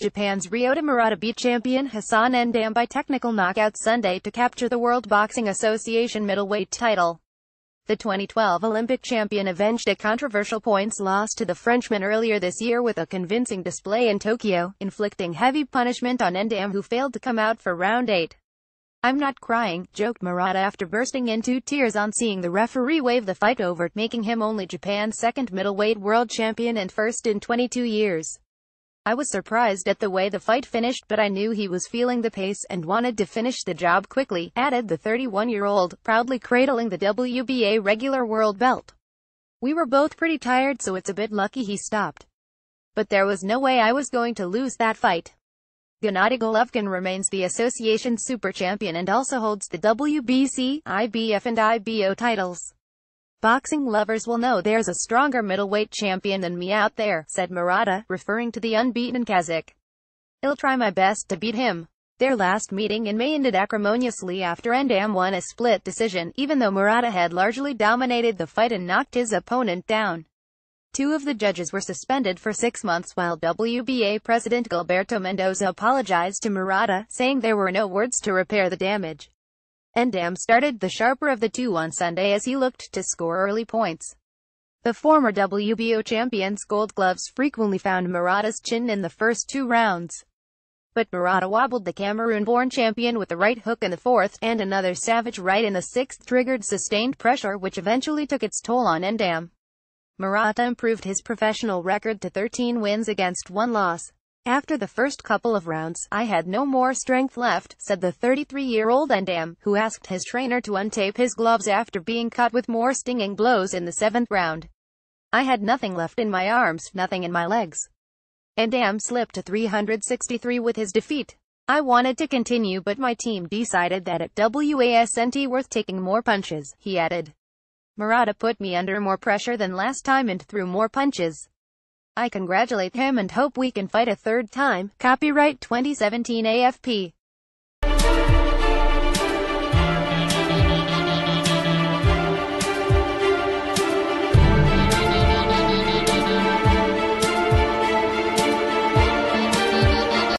Japan's Ryota Murata beat champion Hassan Endam by technical knockout Sunday to capture the World Boxing Association middleweight title. The 2012 Olympic champion avenged a controversial points loss to the Frenchman earlier this year with a convincing display in Tokyo, inflicting heavy punishment on Endam who failed to come out for round 8. I'm not crying, joked Murata after bursting into tears on seeing the referee wave the fight over, making him only Japan's second middleweight world champion and first in 22 years. I was surprised at the way the fight finished but I knew he was feeling the pace and wanted to finish the job quickly, added the 31-year-old, proudly cradling the WBA regular world belt. We were both pretty tired so it's a bit lucky he stopped. But there was no way I was going to lose that fight. Gennady Golovkin remains the association's super champion and also holds the WBC, IBF and IBO titles. Boxing lovers will know there's a stronger middleweight champion than me out there, said Murata, referring to the unbeaten Kazakh. I'll try my best to beat him. Their last meeting in May ended acrimoniously after Endam won a split decision, even though Murata had largely dominated the fight and knocked his opponent down. Two of the judges were suspended for six months while WBA President Gilberto Mendoza apologized to Murata, saying there were no words to repair the damage. Endam started the sharper of the two on Sunday as he looked to score early points. The former WBO champion's gold gloves frequently found Murata's chin in the first two rounds. But Murata wobbled the Cameroon-born champion with the right hook in the fourth, and another savage right in the sixth triggered sustained pressure which eventually took its toll on Endam. Murata improved his professional record to 13 wins against one loss. After the first couple of rounds, I had no more strength left, said the 33-year-old Endam, who asked his trainer to untape his gloves after being cut with more stinging blows in the seventh round. I had nothing left in my arms, nothing in my legs. Endam slipped to 363 with his defeat. I wanted to continue but my team decided that it wasn't worth taking more punches, he added. Murata put me under more pressure than last time and threw more punches. I congratulate him and hope we can fight a third time. Copyright 2017 AFP.